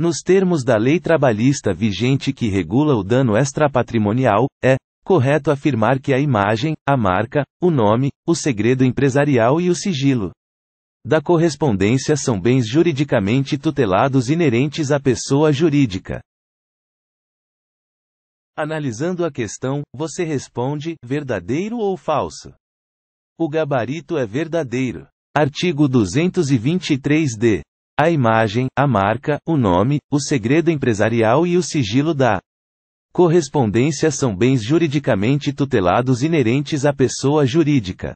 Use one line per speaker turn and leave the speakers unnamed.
nos termos da lei trabalhista vigente que regula o dano extrapatrimonial, é correto afirmar que a imagem, a marca, o nome, o segredo empresarial e o sigilo da correspondência são bens juridicamente tutelados inerentes à pessoa jurídica. Analisando a questão, você responde: verdadeiro ou falso? O gabarito é verdadeiro. Artigo 223d a imagem, a marca, o nome, o segredo empresarial e o sigilo da correspondência são bens juridicamente tutelados inerentes à pessoa jurídica.